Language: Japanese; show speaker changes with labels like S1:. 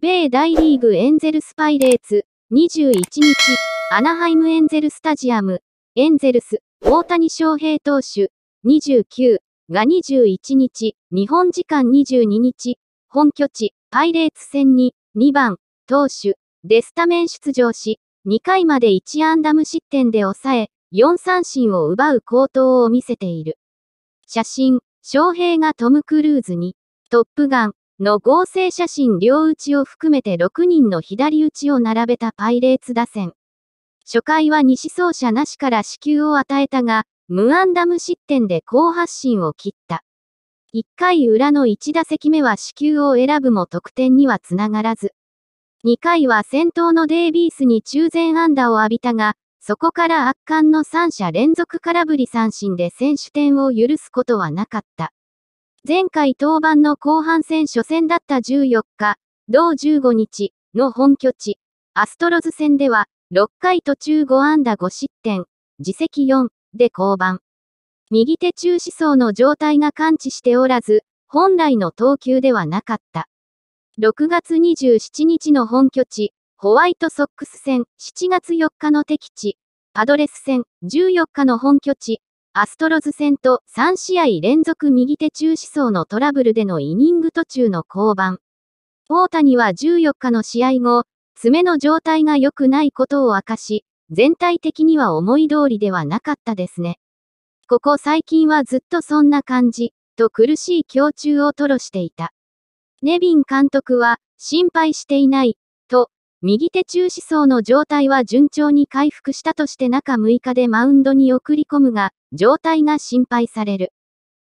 S1: 米大リーグエンゼルスパイレーツ、21日、アナハイムエンゼルスタジアム、エンゼルス、大谷翔平投手、29が21日、日本時間22日、本拠地、パイレーツ戦に、2番、投手、デスタメン出場し、2回まで1ンダム失点で抑え、4三振を奪う好投を見せている。写真、翔平がトム・クルーズに、トップガン、の合成写真両打ちを含めて6人の左打ちを並べたパイレーツ打線。初回は西走者なしから支給を与えたが、無安打無失点で好発進を切った。1回裏の1打席目は支給を選ぶも得点にはつながらず。2回は先頭のデイビースに中前安打を浴びたが、そこから圧巻の3者連続空振り三振で選手点を許すことはなかった。前回登板の後半戦初戦だった14日、同15日の本拠地、アストロズ戦では、6回途中5安打5失点、自責4で降板。右手中止層の状態が感知しておらず、本来の投球ではなかった。6月27日の本拠地、ホワイトソックス戦、7月4日の敵地、パドレス戦、14日の本拠地、アストロズ戦と3試合連続右手中止走のトラブルでのイニング途中の降板。大谷は14日の試合後、爪の状態が良くないことを明かし、全体的には思い通りではなかったですね。ここ最近はずっとそんな感じ、と苦しい胸中を吐露していた。ネビン監督は、心配していない、右手中思想の状態は順調に回復したとして中6日でマウンドに送り込むが、状態が心配される。